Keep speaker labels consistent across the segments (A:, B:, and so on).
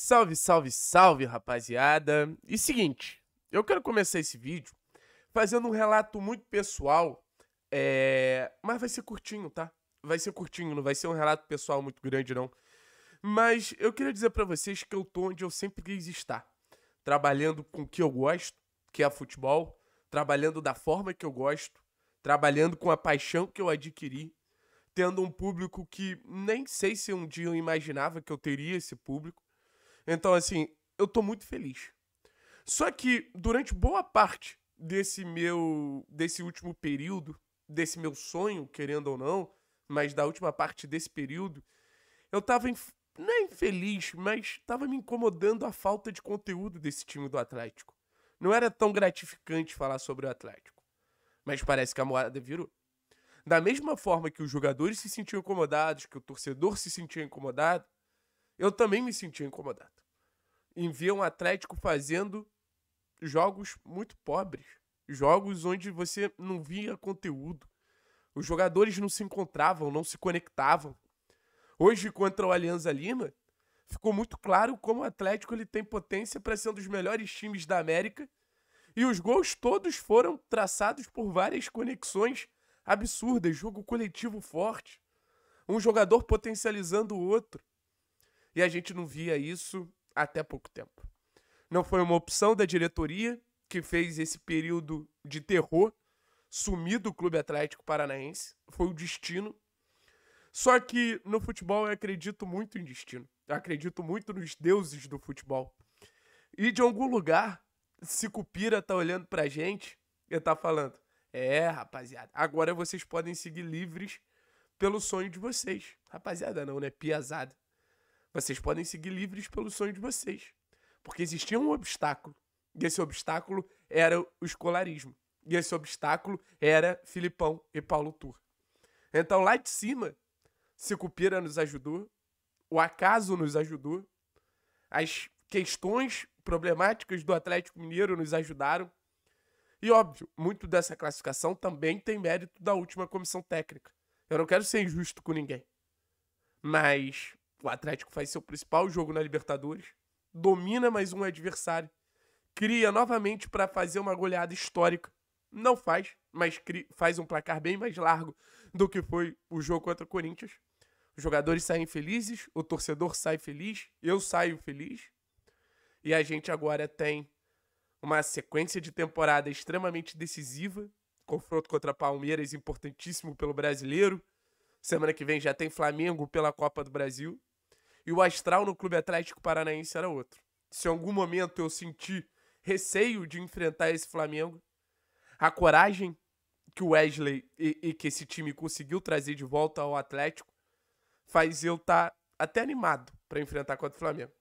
A: Salve, salve, salve, rapaziada! E seguinte, eu quero começar esse vídeo fazendo um relato muito pessoal, é... mas vai ser curtinho, tá? Vai ser curtinho, não vai ser um relato pessoal muito grande, não. Mas eu queria dizer para vocês que eu tô onde eu sempre quis estar, trabalhando com o que eu gosto, que é futebol, trabalhando da forma que eu gosto, trabalhando com a paixão que eu adquiri, tendo um público que nem sei se um dia eu imaginava que eu teria esse público então, assim, eu tô muito feliz. Só que durante boa parte desse meu. desse último período, desse meu sonho, querendo ou não, mas da última parte desse período, eu tava. Inf... Não é infeliz, mas tava me incomodando a falta de conteúdo desse time do Atlético. Não era tão gratificante falar sobre o Atlético. Mas parece que a moeda virou. Da mesma forma que os jogadores se sentiam incomodados, que o torcedor se sentia incomodado, eu também me sentia incomodado em ver um Atlético fazendo jogos muito pobres. Jogos onde você não via conteúdo. Os jogadores não se encontravam, não se conectavam. Hoje, contra o Alianza Lima, ficou muito claro como o Atlético ele tem potência para ser um dos melhores times da América. E os gols todos foram traçados por várias conexões absurdas, jogo coletivo forte, um jogador potencializando o outro. E a gente não via isso até pouco tempo. Não foi uma opção da diretoria que fez esse período de terror sumir do Clube Atlético Paranaense, foi o destino. Só que no futebol eu acredito muito em destino. Eu acredito muito nos deuses do futebol. E de algum lugar, Cupira tá olhando pra gente e tá falando: "É, rapaziada, agora vocês podem seguir livres pelo sonho de vocês". Rapaziada, não, né? Piazada. Vocês podem seguir livres pelo sonho de vocês. Porque existia um obstáculo. E esse obstáculo era o escolarismo. E esse obstáculo era Filipão e Paulo Tur. Então, lá de cima, Sicupira nos ajudou, o acaso nos ajudou, as questões problemáticas do Atlético Mineiro nos ajudaram. E óbvio, muito dessa classificação também tem mérito da última comissão técnica. Eu não quero ser injusto com ninguém. Mas o Atlético faz seu principal jogo na Libertadores, domina mais um adversário, cria novamente para fazer uma goleada histórica. Não faz, mas cria, faz um placar bem mais largo do que foi o jogo contra o Corinthians. Os jogadores saem felizes, o torcedor sai feliz, eu saio feliz. E a gente agora tem uma sequência de temporada extremamente decisiva. Confronto contra Palmeiras, importantíssimo pelo brasileiro. Semana que vem já tem Flamengo pela Copa do Brasil. E o astral no Clube Atlético Paranaense era outro. Se em algum momento eu senti receio de enfrentar esse Flamengo, a coragem que o Wesley e, e que esse time conseguiu trazer de volta ao Atlético faz eu estar tá até animado para enfrentar contra o Flamengo.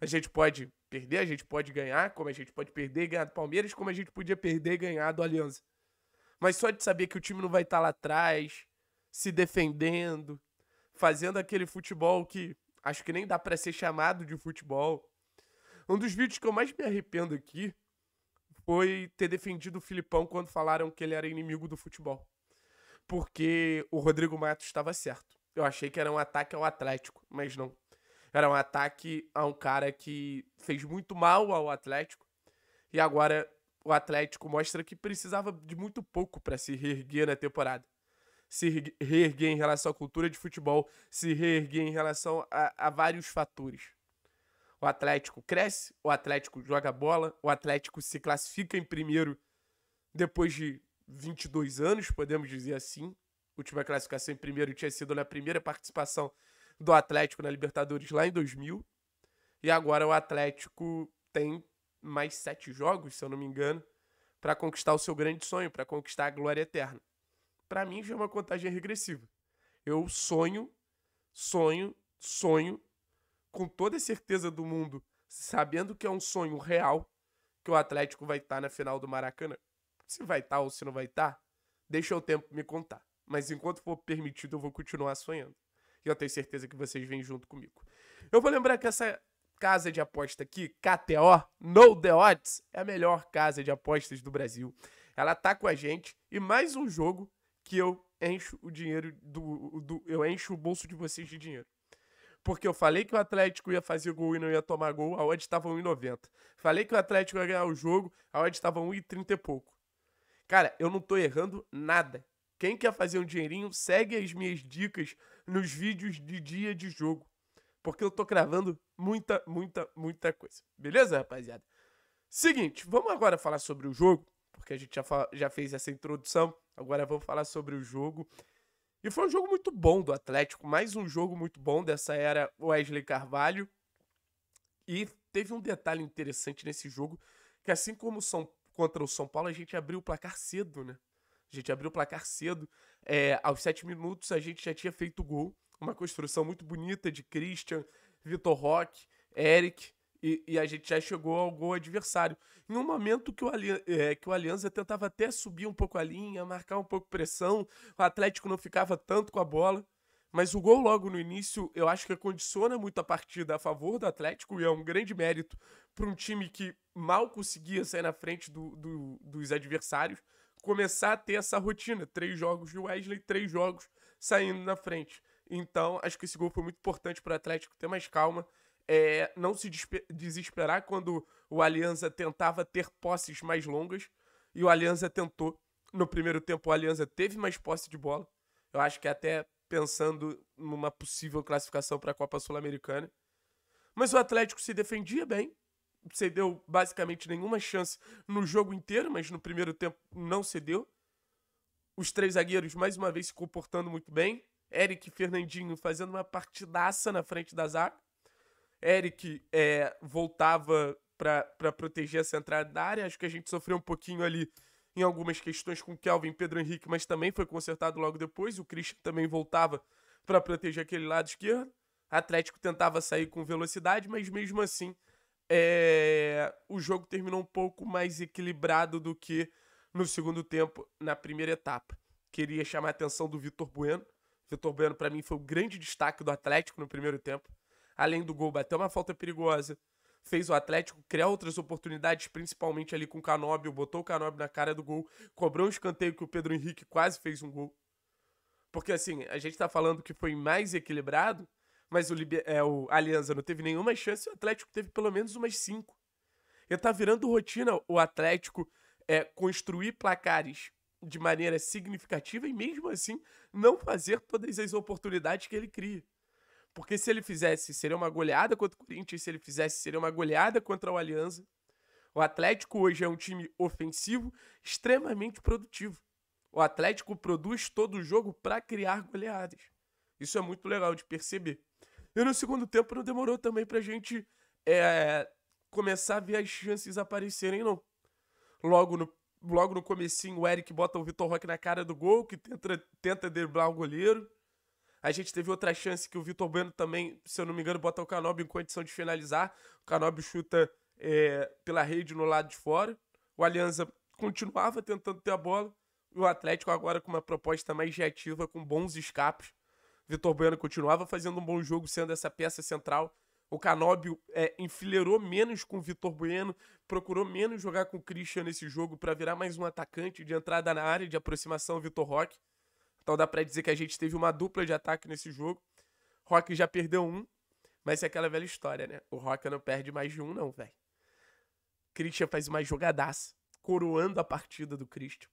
A: A gente pode perder, a gente pode ganhar, como a gente pode perder e ganhar do Palmeiras, como a gente podia perder e ganhar do Aliança. Mas só de saber que o time não vai estar tá lá atrás, se defendendo, fazendo aquele futebol que Acho que nem dá para ser chamado de futebol. Um dos vídeos que eu mais me arrependo aqui foi ter defendido o Filipão quando falaram que ele era inimigo do futebol. Porque o Rodrigo Matos estava certo. Eu achei que era um ataque ao Atlético, mas não. Era um ataque a um cara que fez muito mal ao Atlético. E agora o Atlético mostra que precisava de muito pouco para se reerguer na temporada se reerguer em relação à cultura de futebol, se reerguer em relação a, a vários fatores. O Atlético cresce, o Atlético joga bola, o Atlético se classifica em primeiro depois de 22 anos, podemos dizer assim. Última classificação em primeiro tinha sido na primeira participação do Atlético na Libertadores lá em 2000. E agora o Atlético tem mais sete jogos, se eu não me engano, para conquistar o seu grande sonho, para conquistar a glória eterna para mim já é uma contagem regressiva. Eu sonho, sonho, sonho, com toda a certeza do mundo, sabendo que é um sonho real, que o Atlético vai estar tá na final do Maracanã. Se vai estar tá ou se não vai estar, tá, deixa o tempo me contar. Mas enquanto for permitido, eu vou continuar sonhando. E eu tenho certeza que vocês vêm junto comigo. Eu vou lembrar que essa casa de aposta aqui, KTO, No The Odds, é a melhor casa de apostas do Brasil. Ela tá com a gente e mais um jogo que eu encho o dinheiro do, do eu encho o bolso de vocês de dinheiro. Porque eu falei que o Atlético ia fazer gol e não ia tomar gol, a odd estava 1,90. Falei que o Atlético ia ganhar o jogo, a odd estava 1,30 e pouco. Cara, eu não tô errando nada. Quem quer fazer um dinheirinho, segue as minhas dicas nos vídeos de dia de jogo. Porque eu tô cravando muita, muita, muita coisa. Beleza, rapaziada? Seguinte, vamos agora falar sobre o jogo porque a gente já, já fez essa introdução. Agora vamos falar sobre o jogo. E foi um jogo muito bom do Atlético, mais um jogo muito bom dessa era Wesley Carvalho. E teve um detalhe interessante nesse jogo, que assim como São, contra o São Paulo, a gente abriu o placar cedo, né? A gente abriu o placar cedo. É, aos sete minutos a gente já tinha feito o gol. Uma construção muito bonita de Christian, Vitor Roque, Eric e, e, a gente já chegou ao gol adversário. Em um momento que o, é, que o Alianza tentava até subir um pouco a linha, marcar um pouco pressão, o Atlético não ficava tanto com a bola. Mas o gol logo no início, eu acho que condiciona muito a partida a favor do Atlético e é um grande mérito para um time que mal conseguia sair na frente do, do, dos adversários começar a ter essa rotina. Três jogos de Wesley, três jogos saindo na frente. Então, acho que esse gol foi muito importante para o Atlético ter mais calma é, não se desesperar quando o Alianza tentava ter posses mais longas e o Alianza tentou. No primeiro tempo, o Alianza teve mais posse de bola. Eu acho que é até pensando numa possível classificação para a Copa Sul-Americana. Mas o Atlético se defendia bem, cedeu basicamente nenhuma chance no jogo inteiro, mas no primeiro tempo não cedeu. Os três zagueiros, mais uma vez, se comportando muito bem. Eric Fernandinho fazendo uma partidaça na frente da zaga. Eric é, voltava para proteger a central da área. Acho que a gente sofreu um pouquinho ali em algumas questões com Kelvin Pedro Henrique, mas também foi consertado logo depois. O Christian também voltava para proteger aquele lado esquerdo. Atlético tentava sair com velocidade, mas mesmo assim é... o jogo terminou um pouco mais equilibrado do que no segundo tempo, na primeira etapa. Queria chamar a atenção do Vitor Bueno. Vitor Bueno, para mim, foi o grande destaque do Atlético no primeiro tempo além do gol, bateu uma falta perigosa, fez o Atlético criar outras oportunidades, principalmente ali com o Canóbio, botou o Canóbio na cara do gol, cobrou um escanteio que o Pedro Henrique quase fez um gol. Porque assim, a gente tá falando que foi mais equilibrado, mas o, é, o Alianza não teve nenhuma chance e o Atlético teve pelo menos umas cinco. E tá virando rotina o Atlético é, construir placares de maneira significativa e mesmo assim não fazer todas as oportunidades que ele cria. Porque se ele fizesse, seria uma goleada contra o Corinthians, se ele fizesse, seria uma goleada contra o Alianza. O Atlético hoje é um time ofensivo, extremamente produtivo. O Atlético produz todo o jogo para criar goleadas. Isso é muito legal de perceber. E no segundo tempo não demorou também para a gente é, começar a ver as chances aparecerem, não. Logo no, logo no comecinho, o Eric bota o Vitor Roque na cara do gol, que tenta, tenta driblar o goleiro. A gente teve outra chance que o Vitor Bueno também, se eu não me engano, bota o Canobi em condição de finalizar. O Canobi chuta é, pela rede no lado de fora. O Alianza continuava tentando ter a bola. E o Atlético agora com uma proposta mais reativa, com bons escapes. Vitor Bueno continuava fazendo um bom jogo, sendo essa peça central. O Canóbio é, enfileirou menos com o Vitor Bueno, procurou menos jogar com o Christian nesse jogo para virar mais um atacante de entrada na área, de aproximação Vitor Roque. Então dá pra dizer que a gente teve uma dupla de ataque nesse jogo. Rock já perdeu um, mas é aquela velha história, né? O Rock não perde mais de um, não, velho. Christian faz uma jogadaça, coroando a partida do Christian.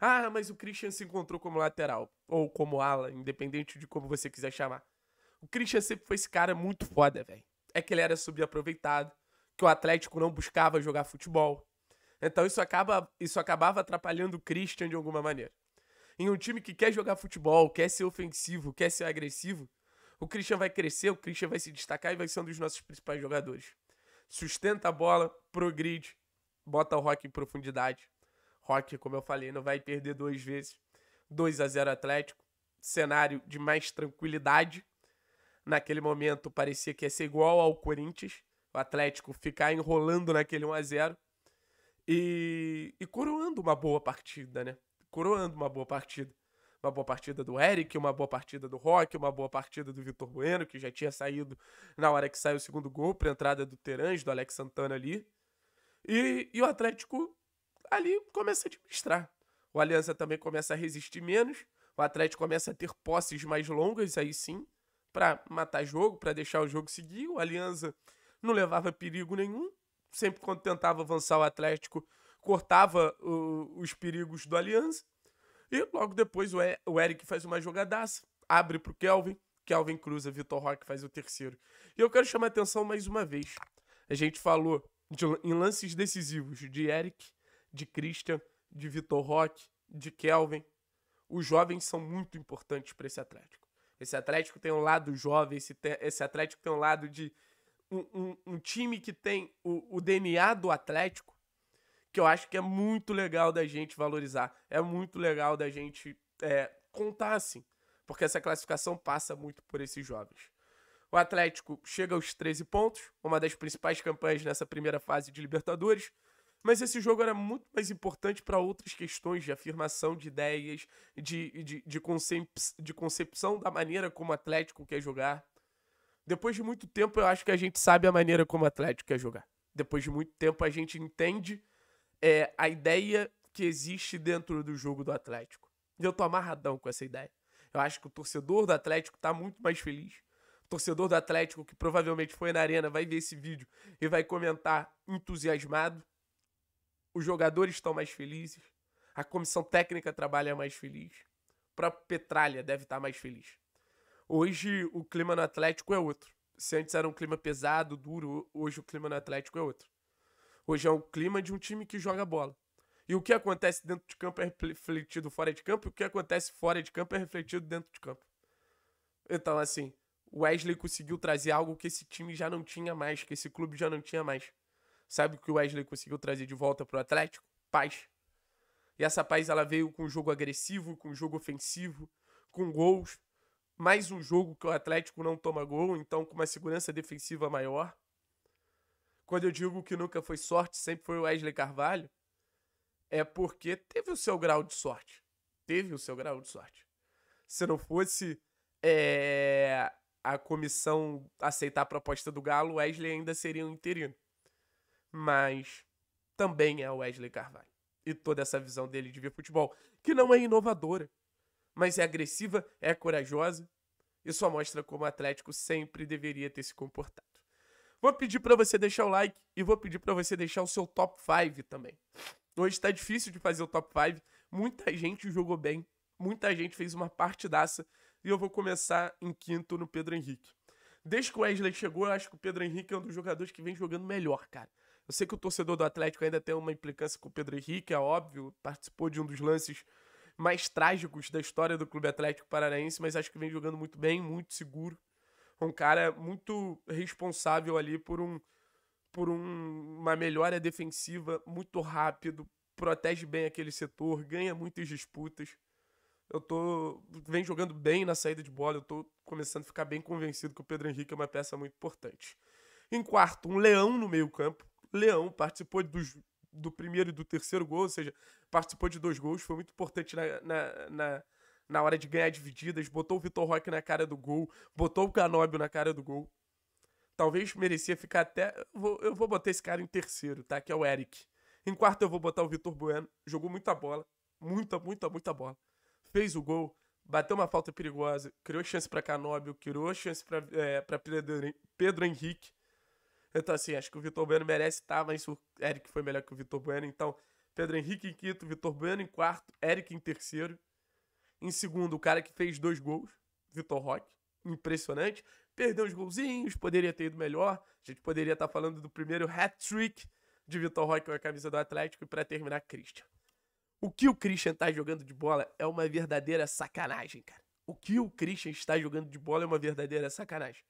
A: Ah, mas o Christian se encontrou como lateral, ou como ala, independente de como você quiser chamar. O Christian sempre foi esse cara muito foda, velho. É que ele era subaproveitado, que o Atlético não buscava jogar futebol. Então isso, acaba, isso acabava atrapalhando o Christian de alguma maneira. Em um time que quer jogar futebol, quer ser ofensivo, quer ser agressivo, o Christian vai crescer, o Christian vai se destacar e vai ser um dos nossos principais jogadores. Sustenta a bola, progride, bota o Rock em profundidade. Rock, como eu falei, não vai perder duas vezes. 2 a 0 Atlético. Cenário de mais tranquilidade. Naquele momento parecia que ia ser igual ao Corinthians. O Atlético ficar enrolando naquele 1 a 0 e, e coroando uma boa partida, né? coroando uma boa partida. Uma boa partida do Eric, uma boa partida do Rock, uma boa partida do Vitor Bueno, que já tinha saído na hora que saiu o segundo gol, para entrada do Terãs, do Alex Santana ali. E, e o Atlético ali começa a administrar. O Aliança também começa a resistir menos, o Atlético começa a ter posses mais longas, aí sim, para matar jogo, para deixar o jogo seguir. O Aliança não levava perigo nenhum, sempre quando tentava avançar o Atlético cortava o, os perigos do Aliança. E logo depois o, e, o Eric faz uma jogadaça, abre pro Kelvin, Kelvin cruza, Vitor Roque faz o terceiro. E eu quero chamar a atenção mais uma vez. A gente falou de, em lances decisivos de Eric, de Christian, de Vitor Roque, de Kelvin. Os jovens são muito importantes para esse Atlético. Esse Atlético tem um lado jovem, esse, te, esse Atlético tem um lado de um, um, um time que tem o, o DNA do Atlético que eu acho que é muito legal da gente valorizar, é muito legal da gente é, contar assim, porque essa classificação passa muito por esses jovens. O Atlético chega aos 13 pontos, uma das principais campanhas nessa primeira fase de Libertadores, mas esse jogo era muito mais importante para outras questões de afirmação de ideias, de, de, de, concep de concepção da maneira como o Atlético quer jogar. Depois de muito tempo, eu acho que a gente sabe a maneira como o Atlético quer jogar. Depois de muito tempo, a gente entende é, a ideia que existe dentro do jogo do Atlético. E eu tô amarradão com essa ideia. Eu acho que o torcedor do Atlético tá muito mais feliz. O torcedor do Atlético, que provavelmente foi na arena, vai ver esse vídeo e vai comentar entusiasmado. Os jogadores estão mais felizes. A comissão técnica trabalha mais feliz. O próprio Petralha deve estar tá mais feliz. Hoje o clima no Atlético é outro. Se antes era um clima pesado, duro, hoje o clima no Atlético é outro. Hoje é o clima de um time que joga bola. E o que acontece dentro de campo é refletido fora de campo, e o que acontece fora de campo é refletido dentro de campo. Então, assim, o Wesley conseguiu trazer algo que esse time já não tinha mais, que esse clube já não tinha mais. Sabe o que o Wesley conseguiu trazer de volta pro Atlético? Paz. E essa paz ela veio com um jogo agressivo, com um jogo ofensivo, com gols. Mais um jogo que o Atlético não toma gol, então com uma segurança defensiva maior. Quando eu digo que nunca foi sorte, sempre foi o Wesley Carvalho, é porque teve o seu grau de sorte. Teve o seu grau de sorte. Se não fosse é, a comissão aceitar a proposta do Galo, Wesley ainda seria um interino. Mas também é o Wesley Carvalho. E toda essa visão dele de ver futebol, que não é inovadora, mas é agressiva, é corajosa e só mostra como o Atlético sempre deveria ter se comportado. Vou pedir para você deixar o like e vou pedir para você deixar o seu top 5 também. Hoje tá difícil de fazer o top 5. Muita gente jogou bem, muita gente fez uma partidaça e eu vou começar em quinto no Pedro Henrique. Desde que o Wesley chegou, eu acho que o Pedro Henrique é um dos jogadores que vem jogando melhor, cara. Eu sei que o torcedor do Atlético ainda tem uma implicância com o Pedro Henrique, é óbvio, participou de um dos lances mais trágicos da história do Clube Atlético Paranaense, mas acho que vem jogando muito bem, muito seguro um cara muito responsável ali por um por um, uma melhora defensiva muito rápido, protege bem aquele setor, ganha muitas disputas. Eu tô vem jogando bem na saída de bola, eu tô começando a ficar bem convencido que o Pedro Henrique é uma peça muito importante. Em quarto, um Leão no meio-campo. Leão participou dos, do primeiro e do terceiro gol, ou seja, participou de dois gols, foi muito importante na, na, na na hora de ganhar divididas, botou o Vitor Roque na cara do gol, botou o Canóbio na cara do gol. Talvez merecia ficar até. Eu vou botar esse cara em terceiro, tá? Que é o Eric. Em quarto eu vou botar o Vitor Bueno. Jogou muita bola. Muita, muita, muita bola. Fez o gol. Bateu uma falta perigosa. Criou chance para Canóbio. Criou chance para é, pra Pedro, Henrique. Então, assim, acho que o Vitor Bueno merece estar, tá, mas o Eric foi melhor que o Vitor Bueno. Então, Pedro Henrique em quinto, Vitor Bueno em quarto, Eric em terceiro. Em segundo, o cara que fez dois gols, Vitor Roque. Impressionante. Perdeu uns golzinhos, poderia ter ido melhor. A gente poderia estar tá falando do primeiro hat-trick de Vitor Roque com a camisa do Atlético. E para terminar, Christian. O que o Christian está jogando de bola é uma verdadeira sacanagem, cara. O que o Christian está jogando de bola é uma verdadeira sacanagem.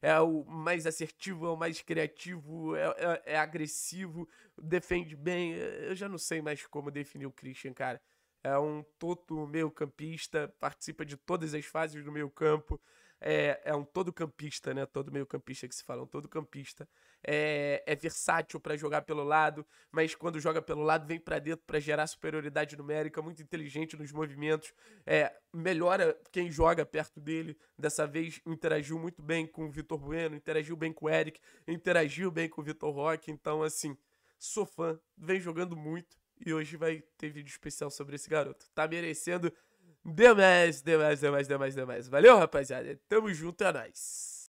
A: É o mais assertivo, é o mais criativo, é, é, é agressivo, defende bem. Eu já não sei mais como definir o Christian, cara é um todo meio-campista, participa de todas as fases do meio-campo. É, é, um todo campista, né? Todo meio campista que se fala, um todo campista. É, é versátil para jogar pelo lado, mas quando joga pelo lado vem para dentro para gerar superioridade numérica, muito inteligente nos movimentos, é, melhora quem joga perto dele. Dessa vez interagiu muito bem com o Vitor Bueno, interagiu bem com o Eric, interagiu bem com o Vitor Roque. Então, assim, sou fã, vem jogando muito. E hoje vai ter vídeo especial sobre esse garoto. Tá merecendo demais, demais, demais, demais, demais. Valeu, rapaziada. Tamo junto, é nóis.